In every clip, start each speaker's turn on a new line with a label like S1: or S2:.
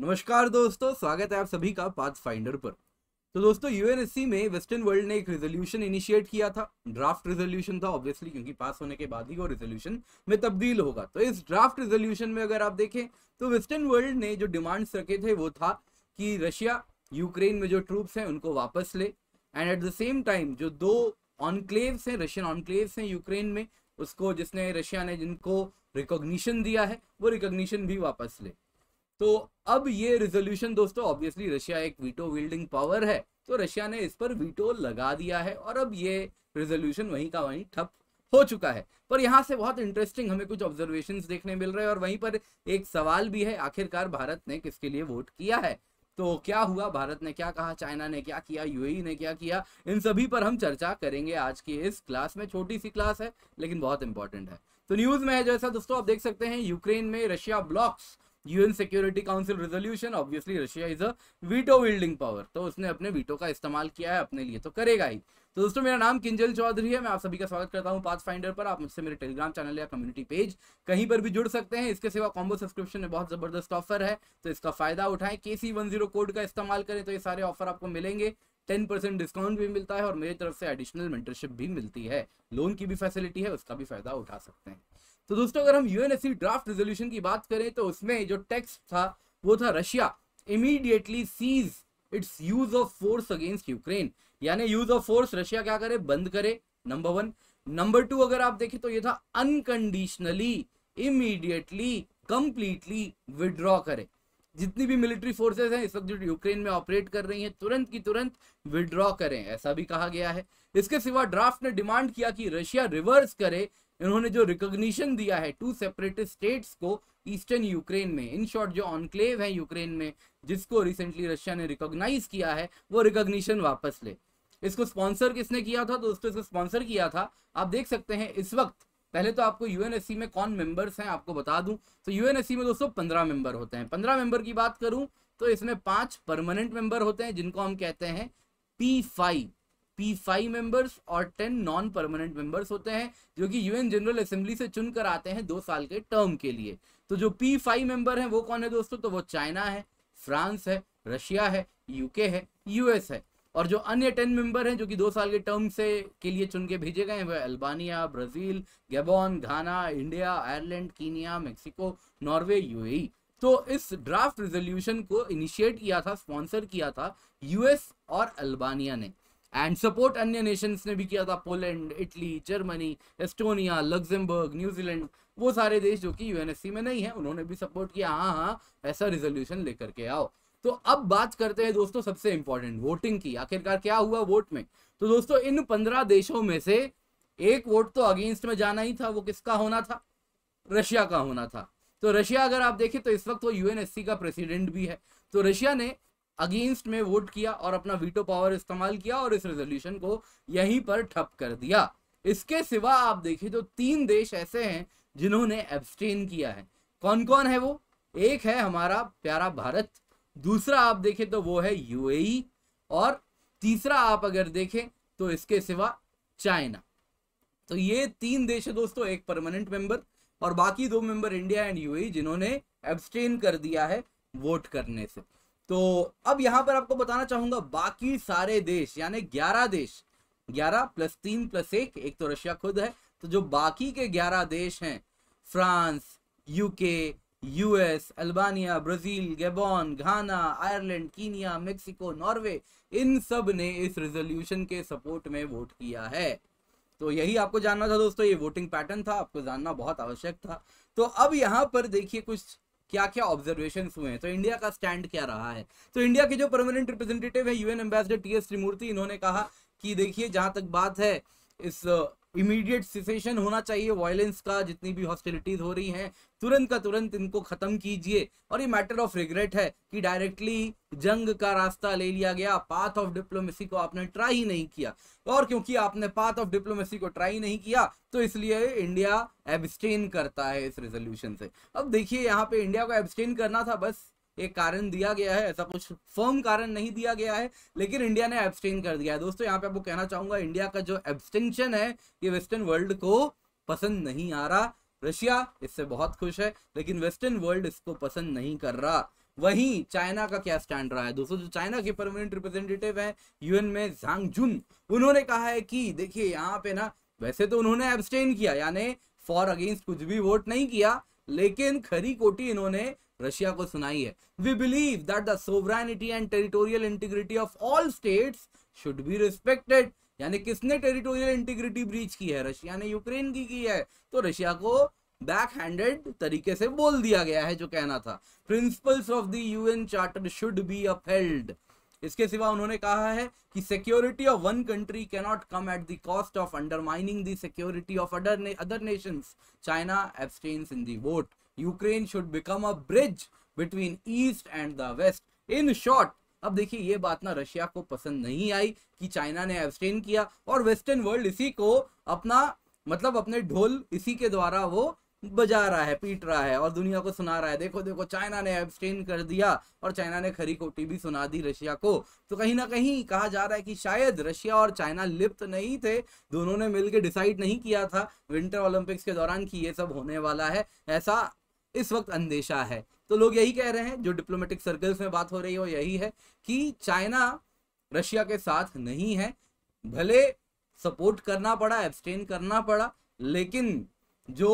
S1: नमस्कार दोस्तों स्वागत है आप सभी का पाथ फाइंडर पर तो दोस्तों यूएनएससी में वेस्टर्न वर्ल्ड ने एक रेजोल्यूशन इनिशिएट किया था ड्राफ्ट रिजोल्यूशन था ऑब्वियसली क्योंकि पास होने के बाद ही वो रिजोल्यूशन में तब्दील होगा तो इस ड्राफ्ट रिजोल्यूशन में अगर आप देखें तो वेस्टर्न वर्ल्ड ने जो डिमांड्स रखे थे वो था कि रशिया यूक्रेन में जो ट्रूप्स हैं उनको वापस ले and at the same time जो दो ऑनक्लेव्स हैं रशियन ऑनक्लेव्स हैं यूक्रेन में उसको जिसने रशिया ने जिनको रिकोगशन दिया है वो रिकोगशन भी वापस ले तो अब ये रिजोल्यूशन दोस्तों ऑब्वियसली रशिया एक वीटो विल्डिंग पावर है तो रशिया ने इस पर वीटो लगा दिया है और अब ये रिजोल्यूशन वहीं का वहीं ठप हो चुका है पर यहाँ से बहुत इंटरेस्टिंग हमें कुछ ऑब्जर्वेशन देखने मिल रहे हैं और वहीं पर एक सवाल भी है आखिरकार भारत ने किसके लिए वोट किया है तो क्या हुआ भारत ने क्या कहा चाइना ने क्या किया यूएई e ने क्या किया इन सभी पर हम चर्चा करेंगे आज की इस क्लास में छोटी सी क्लास है लेकिन बहुत इंपॉर्टेंट है तो न्यूज में है जैसा दोस्तों आप देख सकते हैं यूक्रेन में Russia blocks UN Security Council resolution obviously Russia is a veto wielding power तो उसने अपने वीटो का इस्तेमाल किया है अपने लिए तो करेगा ही तो दोस्तों मेरा नाम किंजल चौधरी है मैं आप सभी का स्वागत करता हूँ पाथ फाइंडर पर आप मुझसे मेरे टेलीग्राम चैनल या कम्युनिटी पेज कहीं पर भी जुड़ सकते हैं इसके सिवा कॉम्बो सब्सक्रिप्शन में बहुत जबरदस्त ऑफर है तो इसका फायदा उठाएं के सी वन जीरो कोड का इस्तेमाल करें तो ये सारे ऑफर आपको मिलेंगे टेन परसेंट डिस्काउंट भी मिलता है और मेरी तरफ से एडिशनल मेंटरशिप भी मिलती है लोन की भी फैसिलिटी है उसका भी फायदा उठा सकते हैं तो दोस्तों अगर हम यूएनएससी ड्राफ्ट रेजोल्यूशन की बात करें तो उसमें जो टेक्स्ट था वो था Russia immediately cease its use of force against Ukraine यानी यूज ऑफ फोर्स रशिया क्या करे बंद करे नंबर वन नंबर टू अगर आप देखें तो ये था अनकंडीशनली इमीडिएटली कंप्लीटली विड्रॉ करे जितनी भी मिलिट्री फोर्सेस हैं इस वक्त जो यूक्रेन में ऑपरेट कर रही हैं तुरंत की तुरंत विड्रॉ करें ऐसा भी कहा गया है इसके सिवा ड्राफ्ट ने डिमांड किया कि रशिया रिवर्स करे इन्होंने जो रिकोगशन दिया है टू सेपरेट स्टेट्स को ईस्टर्न यूक्रेन में इन शॉर्ट जो ऑनक्लेव है यूक्रेन में जिसको रिसेंटली रशिया ने रिकोगनाइज किया है वो रिकॉग्निशन वापस ले इसको स्पॉन्सर किसने किया था दोस्तों इसको स्पॉन्सर किया था आप देख सकते हैं इस वक्त पहले तो आपको यूएनएससी में कौन मेंबर्स हैं आपको बता दूं तो यूएनएससी में दोस्तों पंद्रह मेंबर होते हैं पंद्रह मेंबर की बात करूं तो इसमें पांच परमानेंट मेंबर होते हैं जिनको हम कहते हैं P five P five members और टेन नॉन परमानेंट मेंबर्स होते हैं जो कि यूएन जनरल असेंबली से चुनकर आते हैं दो साल के टर्म के लिए तो जो पी फाइव मेंबर हैं वो कौन है दोस्तों तो वो चाइना है फ्रांस है रशिया है यूके है यूएस है और जो अन्य टेन मेंबर हैं जो कि दो साल के टर्म से के लिए चुन के भेजे गए हैं वह Albania Brazil Gabon Ghana India Ireland Kenya Mexico Norway UAE तो इस ड्राफ्ट रेजोल्यूशन को इनिशिएट किया था स्पॉन्सर किया था यूएस और अल्बानिया ने एंड सपोर्ट अन्य नेशंस ने भी किया था Poland Italy Germany Estonia Luxembourg New Zealand वो सारे देश जो कि यूएनएससी में नहीं है उन्होंने भी सपोर्ट किया हाँ हाँ ऐसा रिजोल्यूशन लेकर के आओ तो अब बात करते हैं दोस्तों सबसे इंपॉर्टेंट वोटिंग की आखिरकार क्या हुआ वोट में तो दोस्तों इन पंद्रह देशों में से एक वोट तो अगेंस्ट में जाना ही था वो किसका होना था रशिया का होना था तो रशिया अगर आप देखें तो इस वक्त वो यूएनएससी का प्रेसिडेंट भी है तो रशिया ने अगेंस्ट में वोट किया और अपना वीटो पावर इस्तेमाल किया और इस रेजोल्यूशन को यहीं पर ठप कर दिया इसके सिवा आप देखिए तो तीन देश ऐसे हैं जिन्होंने एब्सटेन किया है कौन कौन है वो एक है हमारा प्यारा भारत दूसरा आप देखें तो वो है यूएई e, और तीसरा आप अगर देखें तो इसके सिवा चाइना तो ये तीन देश है दोस्तों एक परमानेंट मेंबर और बाकी दो मेंबर इंडिया एंड यूएई जिन्होंने एब्सटेन कर दिया है वोट करने से तो अब यहां पर आपको बताना चाहूंगा बाकी सारे देश यानी ग्यारह देश ग्यारह प्लस तीन प्लस एक एक तो रशिया खुद है तो जो बाकी के ग्यारह देश हैं France UK US Albania Brazil Gabon Ghana Ireland Kenya Mexico Norway इन सब ने इस रेजोल्यूशन के सपोर्ट में वोट किया है तो यही आपको जानना था दोस्तों ये वोटिंग पैटर्न था आपको जानना बहुत आवश्यक था तो अब यहाँ पर देखिए कुछ क्या क्या ऑब्जर्वेशन हुए हैं तो इंडिया का स्टैंड क्या रहा है तो इंडिया के जो परमानेंट रिप्रेजेंटेटिव है UN ambassador T S Tirumurti इन्होंने कहा कि देखिए जहां तक बात है इस इमीडिएट सिसेशन होना चाहिए वायलेंस का जितनी भी हॉस्टिलिटीज हो रही हैं तुरंत का तुरंत इनको ख़त्म कीजिए और ये मैटर ऑफ रिग्रेट है कि डायरेक्टली जंग का रास्ता ले लिया गया पाथ ऑफ डिप्लोमेसी को आपने ट्राई नहीं किया और क्योंकि आपने पाथ ऑफ डिप्लोमेसी को ट्राई नहीं किया तो इसलिए इंडिया एब्सटेन करता है इस रेजोल्यूशन से अब देखिए यहाँ पे इंडिया को एबस्टेन करना था बस एक कारण दिया गया है ऐसा कुछ फर्म कारण नहीं दिया गया है लेकिन इंडिया ने एब्सटेन कर दिया है दोस्तों यहाँ पे आपको कहना चाहूंगा इंडिया का जो एब्सटेंशन है ये वेस्टर्न वर्ल्ड को पसंद नहीं आ रहा रशिया इससे बहुत खुश है लेकिन वेस्टर्न वर्ल्ड इसको पसंद नहीं कर रहा वहीं चाइना का क्या स्टैंड रहा है दोस्तों जो चाइना के परमानेंट रिप्रेजेंटेटिव है यूएन में झांग जुन उन्होंने कहा है कि देखिए यहाँ पे ना वैसे तो उन्होंने एब्सटेन किया यानी फॉर अगेंस्ट कुछ भी वोट नहीं किया लेकिन खरी कोटी इन्होंने रशिया को सुनाई है we believe that the sovereignty and territorial integrity of all states should be respected यानी किसने टेरिटोरियल इंटीग्रिटी ब्रीच की है रशिया ने यूक्रेन की की है तो रशिया को बैक हैंडेड तरीके से बोल दिया गया है जो कहना था principles of the UN charter should be upheld इसके सिवा उन्होंने कहा है कि security of one country cannot come at the cost of undermining the security of other other nations China abstains in the vote Ukraine should become a bridge between east and the west in short अब देखिए ये बात ना Russia को पसंद नहीं आई कि China ने एब्सटेन किया और वेस्टर्न वर्ल्ड इसी को अपना मतलब अपने ढोल इसी के द्वारा वो बजा रहा है पीट रहा है और दुनिया को सुना रहा है देखो देखो चाइना ने एब्सटेन कर दिया और चाइना ने खरी कोटी भी सुना दी रशिया को तो कहीं ना कहीं कहा जा रहा है कि शायद रशिया और चाइना लिप्त नहीं थे दोनों ने मिलकर डिसाइड नहीं किया था विंटर ओलंपिक्स के दौरान कि ये सब होने वाला है ऐसा इस वक्त अंदेशा है तो लोग यही कह रहे हैं जो डिप्लोमेटिक सर्कल्स में बात हो रही है वो यही है कि चाइना रशिया के साथ नहीं है भले सपोर्ट करना पड़ा एब्सटेन करना पड़ा लेकिन जो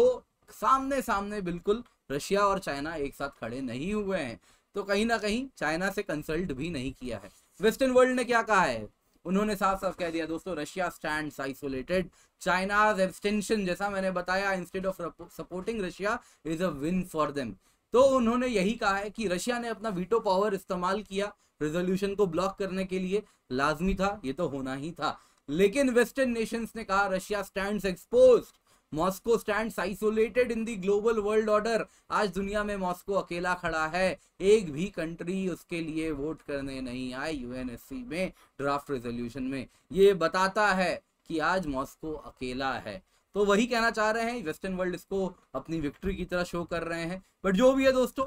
S1: सामने सामने बिल्कुल रशिया और चाइना एक साथ खड़े नहीं हुए हैं तो कहीं ना कहीं चाइना से कंसल्ट भी नहीं किया है वेस्टर्न वर्ल्ड ने क्या कहा है उन्होंने साफ साफ कह दिया दोस्तों Russia stand isolated China's abstention जैसा मैंने बताया instead of supporting Russia is a win for them तो उन्होंने यही कहा है कि रशिया ने अपना वीटो पावर इस्तेमाल किया रेजोल्यूशन को ब्लॉक करने के लिए लाजमी था ये तो होना ही था लेकिन वेस्टर्न नेशंस ने कहा Russia stands exposed Moscow stand isolated in the global world order आज दुनिया में मॉस्को अकेला खड़ा है एक भी कंट्री उसके लिए वोट करने नहीं आए यूएनएससी में ड्राफ्ट रेजोल्यूशन में ये बताता है कि आज मॉस्को अकेला है तो वही कहना चाह रहे हैं वेस्टर्न वर्ल्ड इसको अपनी विक्ट्री की तरह शो कर रहे हैं बट जो भी है दोस्तों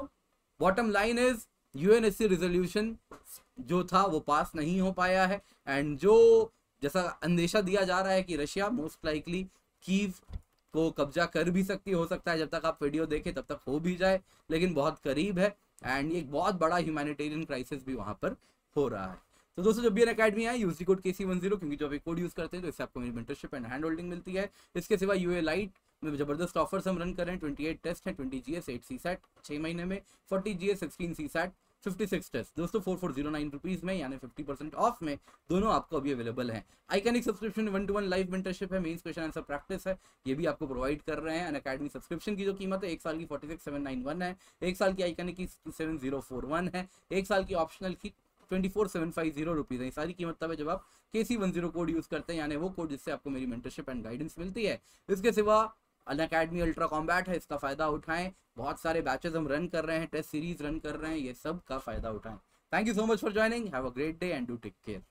S1: bottom line is UNSC resolution जो था वो पास नहीं हो पाया है एंड जो जैसा अंदेशा दिया जा रहा है कि रशिया मोस्ट लाइकली कीव को कब्जा कर भी सकती हो सकता है जब तक आप वीडियो देखें तब तक हो भी जाए लेकिन बहुत करीब है एंड एक बहुत बड़ा ह्यूमैनिटेरियन क्राइसिस भी वहाँ पर हो रहा है तो दोस्तों जब भी अकेडमी आए यूज कोड के सी वन जीरो क्योंकि जब एक कोड यूज करते हैं तो इससे आपको मेंटरशिप एंड हैंड होल्डिंग मिलती है इसके सिवा यू लाइट में जबरदस्त ऑफर्स हम रन कर रहे हैं ट्वेंटी एट टेस्ट है twenty G S eight CSAT छः महीने में forty G S sixteen CSAT test दोस्तों में यानी परसेंट ऑफ में दोनों आपको अभी available iconic subscription one to one live mentorship है क्वेश्चन आंसर प्रैक्टिस है ये भी आपको प्रोवाइड कर रहे हैं अकेडमी सब्सक्रिप्शन की जो कीमत है एक साल की फोर्टी नाइन वन है एक साल की आइकनिक की सेवन जीरो फोर वन है एक साल की ऑप्शनल की twenty four seven five zero है सारी कीमत तब है जब आप K C one zero code use करते हैं यानी वो कोड जिससे आपको मेरी मेंटरशिप एंड गाइडेंस मिलती है इसके सिवा अन अकेडमी अल्ट्रा कॉम्बैट है इसका फ़ायदा उठाएं बहुत सारे बैचेज हम रन कर रहे हैं टेस्ट सीरीज रन कर रहे हैं ये सब का फ़ायदा उठाएं thank you so much for joining have a great day and do take care